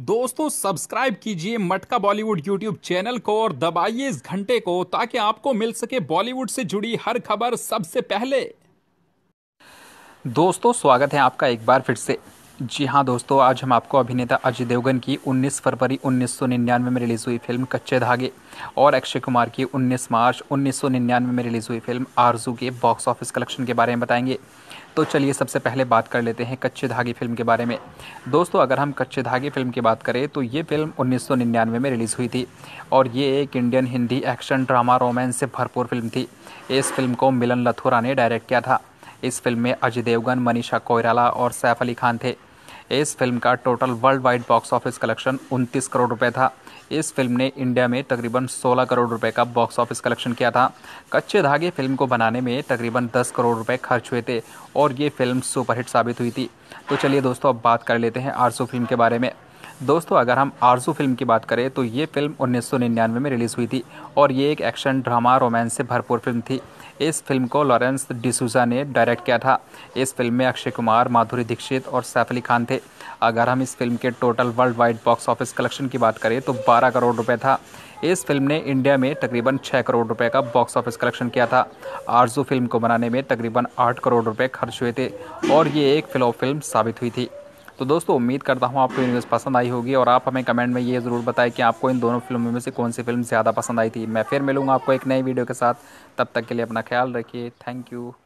दोस्तों सब्सक्राइब कीजिए मटका बॉलीवुड यूट्यूब चैनल को और दबाइए इस घंटे को ताकि आपको मिल सके बॉलीवुड से जुड़ी हर खबर सबसे पहले दोस्तों स्वागत है आपका एक बार फिर से जी हाँ दोस्तों आज हम आपको अभिनेता अजय देवगन की 19 फरवरी 1999 में रिलीज़ हुई फिल्म कच्चे धागे और अक्षय कुमार की 19 मार्च 1999 में रिलीज़ हुई फिल्म आरजू के बॉक्स ऑफिस कलेक्शन के बारे में बताएंगे तो चलिए सबसे पहले बात कर लेते हैं कच्चे धागे फिल्म के बारे में दोस्तों अगर हम कच्चे धागे फिल्म की बात करें तो ये फिल्म 1999 में रिलीज़ हुई थी और ये एक Indian Hindi action drama romance से भरपूर फिल्म थी इस फिल्म को मिलन लथुरा ने डायरेक्ट किया था इस फिल्म में अजय देवगन मनीषा कोयराला और सैफ अली खान थे इस फिल्म का total world wide box office collection 29 crore रुपए था इस फिल्म ने इंडिया में तकरीबन 16 करोड़ रुपए का बॉक्स ऑफिस कलेक्शन किया था कच्चे धागे फिल्म को बनाने में तकरीबन 10 करोड़ रुपए खर्च हुए थे और ये फिल्म सुपरहिट साबित हुई थी तो चलिए दोस्तों अब बात कर लेते हैं आरसू फिल्म के बारे में दोस्तों अगर हम आरजू फिल्म की बात करें तो ये फिल्म 1999 में रिलीज़ हुई थी और ये एक एक्शन ड्रामा रोमांस से भरपूर फिल्म थी इस फिल्म को लॉरेंस डिसूजा ने डायरेक्ट किया था इस फिल्म में अक्षय कुमार माधुरी दीक्षित और सैफ अली खान थे अगर हम इस फिल्म के total world wide box office collection की बात करें तो 12 करोड़ रुपए था इस फिल्म ने इंडिया में तकरीबन 6 करोड़ रुपए का बॉक्स ऑफिस कलेक्शन किया था आरजू फिल्म को बनाने में तकरीबन 8 करोड़ रुपए खर्च हुए थे और ये एक फिलो फिल्म साबित हुई थी तो दोस्तों उम्मीद करता हूँ आपको न्यूज़ पसंद आई होगी और आप हमें कमेंट में ये ज़रूर बताएं कि आपको इन दोनों फिल्मों में से कौन सी फिल्म ज़्यादा पसंद आई थी मैं फिर मिलूँगा आपको एक नई वीडियो के साथ तब तक के लिए अपना ख्याल रखिए थैंक यू